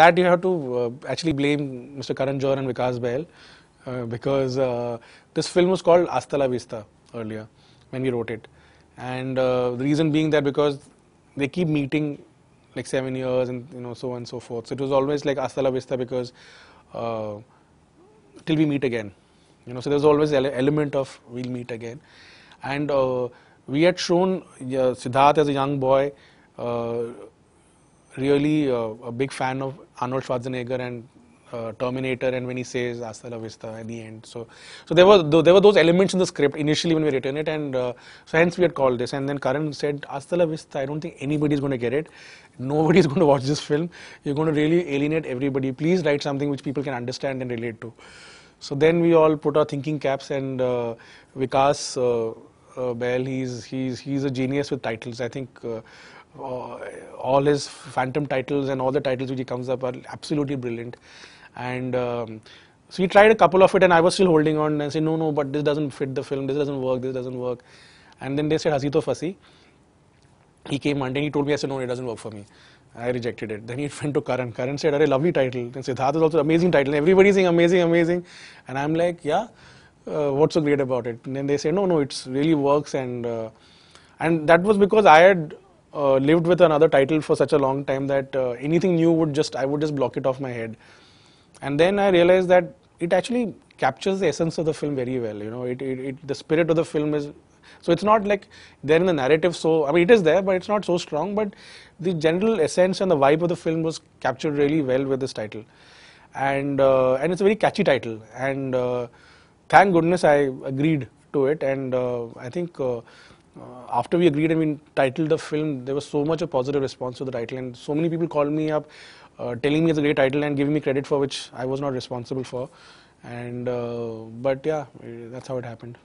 that you have to uh, actually blame Mr. Karan Johar and Vikas Bail uh, because uh, this film was called Hasta La Vista earlier when we wrote it. And the reason being that because they keep meeting like seven years and you know so on and so forth. So it was always like hasta la vista because uh, till we meet again, you know. So there's always an element of we'll meet again, and uh, we had shown uh, Siddharth as a young boy really uh, a big fan of Arnold Schwarzenegger and uh, Terminator and when he says "Hasta la vista" at the end. So, so there were th there were those elements in the script initially when we written it, and uh, so hence we had called this. And then Karan said "Hasta la vista." I don't think anybody is going to get it. Nobody is going to watch this film. You're going to really alienate everybody. Please write something which people can understand and relate to. So then we all put our thinking caps and uh, Vikas. Uh, uh, He's he's he's a genius with titles. I think. Uh, uh, all his phantom titles and all the titles which he comes up are absolutely brilliant and um, so he tried a couple of it and I was still holding on and saying, no, no, but this doesn't fit the film, this doesn't work, this doesn't work. And then they said, Hasi Fasi. He came Monday and he told me, I said, no, it doesn't work for me. I rejected it. Then he went to Karan. Karan said, a lovely title. And Siddharth is also amazing title. Everybody is saying amazing, amazing. And I'm like, yeah uh, what's so great about it? And then they say, no, no, it really works. And uh, and that was because I had uh, lived with another title for such a long time that uh, anything new would just I would just block it off my head. And then I realized that it actually captures the essence of the film very well. You know, it, it, it the spirit of the film is so it's not like there in the narrative. So I mean, it is there, but it's not so strong. But the general essence and the vibe of the film was captured really well with this title, and uh, and it's a very catchy title. And uh, thank goodness I agreed to it, and uh, I think. Uh, uh, after we agreed and we titled the film, there was so much a positive response to the title, and so many people called me up, telling me it's a great title and giving me credit for which I was not responsible for. And but yeah, that's how it happened.